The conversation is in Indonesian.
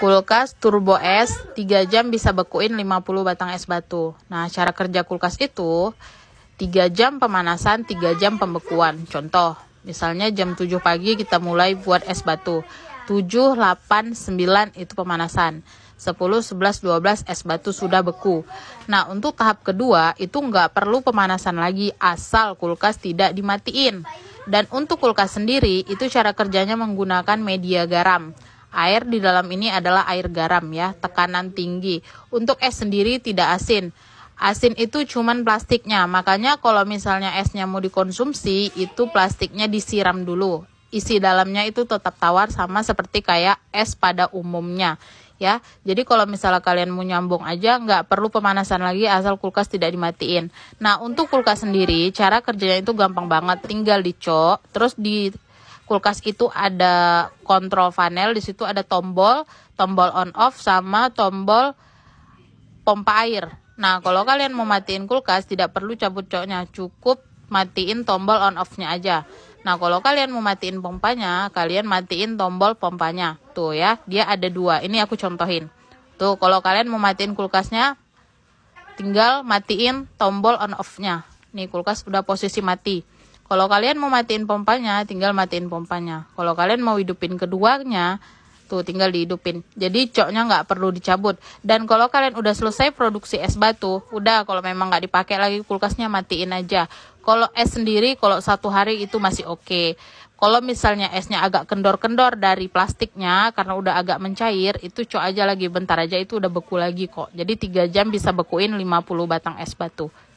Kulkas Turbo S 3 jam bisa bekuin 50 batang es batu. Nah, cara kerja kulkas itu 3 jam pemanasan, 3 jam pembekuan. Contoh, misalnya jam 7 pagi kita mulai buat es batu. 7, 8, 9 itu pemanasan. 10, 11, 12 es batu sudah beku. Nah, untuk tahap kedua itu nggak perlu pemanasan lagi asal kulkas tidak dimatiin. Dan untuk kulkas sendiri itu cara kerjanya menggunakan media garam. Air di dalam ini adalah air garam ya, tekanan tinggi. Untuk es sendiri tidak asin. Asin itu cuman plastiknya, makanya kalau misalnya esnya mau dikonsumsi, itu plastiknya disiram dulu. Isi dalamnya itu tetap tawar sama seperti kayak es pada umumnya ya. Jadi kalau misalnya kalian mau nyambung aja nggak perlu pemanasan lagi asal kulkas tidak dimatiin. Nah untuk kulkas sendiri cara kerjanya itu gampang banget, tinggal dicok, terus di kulkas itu ada kontrol panel, di situ ada tombol, tombol on off sama tombol pompa air. Nah, kalau kalian mau matiin kulkas tidak perlu cabut coknya, cukup matiin tombol on off-nya aja. Nah, kalau kalian mau matiin pompanya, kalian matiin tombol pompanya. Tuh ya, dia ada dua. Ini aku contohin. Tuh, kalau kalian mau matiin kulkasnya, tinggal matiin tombol on off-nya. Nih, kulkas udah posisi mati. Kalau kalian mau matiin pompanya, tinggal matiin pompanya. Kalau kalian mau hidupin keduanya, tuh tinggal dihidupin. Jadi coknya nggak perlu dicabut. Dan kalau kalian udah selesai produksi es batu, udah kalau memang nggak dipakai lagi kulkasnya matiin aja. Kalau es sendiri, kalau satu hari itu masih oke. Okay. Kalau misalnya esnya agak kendor-kendor dari plastiknya karena udah agak mencair, itu cok aja lagi bentar aja itu udah beku lagi kok. Jadi 3 jam bisa bekuin 50 batang es batu.